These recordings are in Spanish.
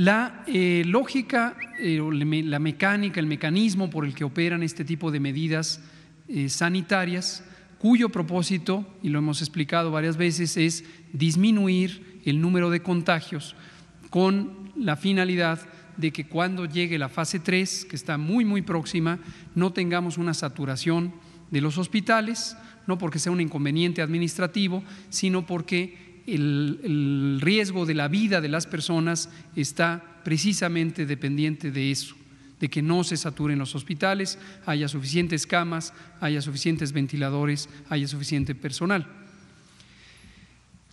La eh, lógica, eh, la mecánica, el mecanismo por el que operan este tipo de medidas eh, sanitarias, cuyo propósito, y lo hemos explicado varias veces, es disminuir el número de contagios con la finalidad de que cuando llegue la fase 3, que está muy, muy próxima, no tengamos una saturación de los hospitales, no porque sea un inconveniente administrativo, sino porque el, riesgo de la vida de las personas está precisamente dependiente de eso de que no se saturen los hospitales, haya suficientes camas, haya suficientes ventiladores, haya suficiente personal.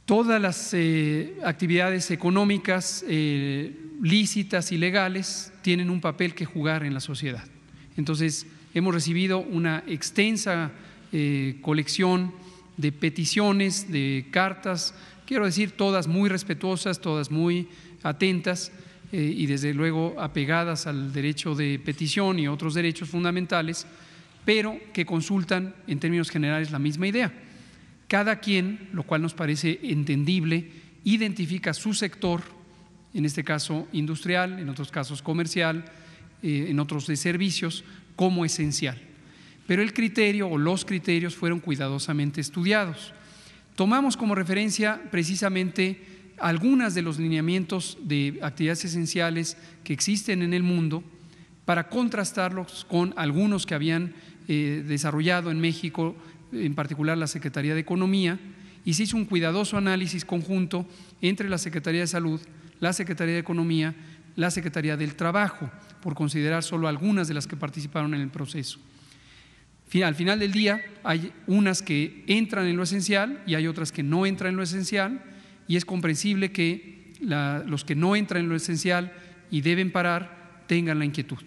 Todas las eh, actividades económicas eh, lícitas y legales tienen un papel que jugar en la sociedad. Entonces, hemos recibido una extensa eh, colección de peticiones, de cartas, quiero decir, todas muy respetuosas, todas muy atentas eh, y desde luego apegadas al derecho de petición y otros derechos fundamentales, pero que consultan en términos generales la misma idea. Cada quien, lo cual nos parece entendible, identifica su sector, en este caso industrial, en otros casos comercial, eh, en otros de servicios, como esencial pero el criterio o los criterios fueron cuidadosamente estudiados. Tomamos como referencia precisamente algunas de los lineamientos de actividades esenciales que existen en el mundo para contrastarlos con algunos que habían eh, desarrollado en México, en particular la Secretaría de Economía, y se hizo un cuidadoso análisis conjunto entre la Secretaría de Salud, la Secretaría de Economía, la Secretaría del Trabajo, por considerar solo algunas de las que participaron en el proceso. Al final del día hay unas que entran en lo esencial y hay otras que no entran en lo esencial y es comprensible que los que no entran en lo esencial y deben parar tengan la inquietud.